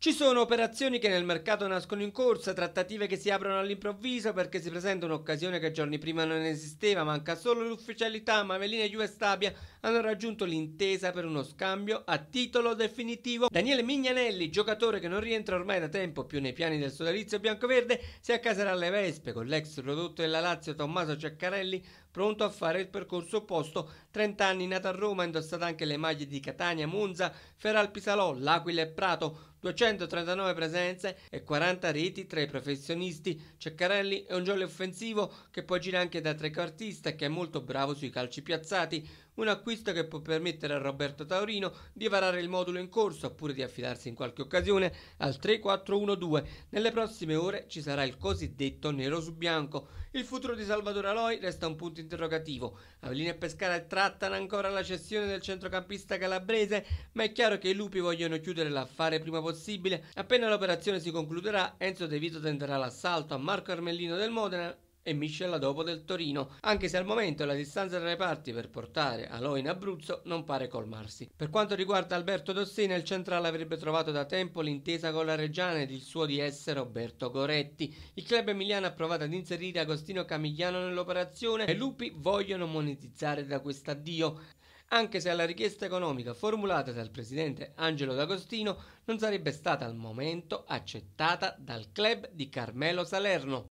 Ci sono operazioni che nel mercato nascono in corsa, trattative che si aprono all'improvviso perché si presenta un'occasione che giorni prima non esisteva, manca solo l'ufficialità, ma Melina e Juve Stabia hanno raggiunto l'intesa per uno scambio a titolo definitivo. Daniele Mignanelli, giocatore che non rientra ormai da tempo più nei piani del sodalizio bianco-verde, si accaserà alle Vespe con l'ex prodotto della Lazio Tommaso Ceccarelli pronto a fare il percorso opposto. 30 anni nata a Roma, indossata anche le maglie di Catania, Monza, Feral Pisalò, L'Aquila e Prato. 239 presenze e 40 reti tra i professionisti. Ceccarelli è un gioco offensivo che può agire anche da trequartista e che è molto bravo sui calci piazzati. Un acquisto che può permettere a Roberto Taurino di varare il modulo in corso oppure di affidarsi in qualche occasione al 3-4-1-2. Nelle prossime ore ci sarà il cosiddetto nero su bianco. Il futuro di Salvatore Aloi resta un punto interessante interrogativo. Avellino e Pescara trattano ancora la cessione del centrocampista calabrese, ma è chiaro che i lupi vogliono chiudere l'affare prima possibile. Appena l'operazione si concluderà, Enzo De Vito tenderà l'assalto a Marco Armellino del Modena e miscela dopo del Torino, anche se al momento la distanza tra le parti per portare Aloe in Abruzzo non pare colmarsi. Per quanto riguarda Alberto Dossena, il centrale avrebbe trovato da tempo l'intesa con la Reggiana ed il suo di essere Roberto Goretti. Il club emiliano ha provato ad inserire Agostino Camigliano nell'operazione e Lupi vogliono monetizzare da quest'addio anche se alla richiesta economica formulata dal presidente Angelo D'Agostino non sarebbe stata al momento accettata dal club di Carmelo Salerno.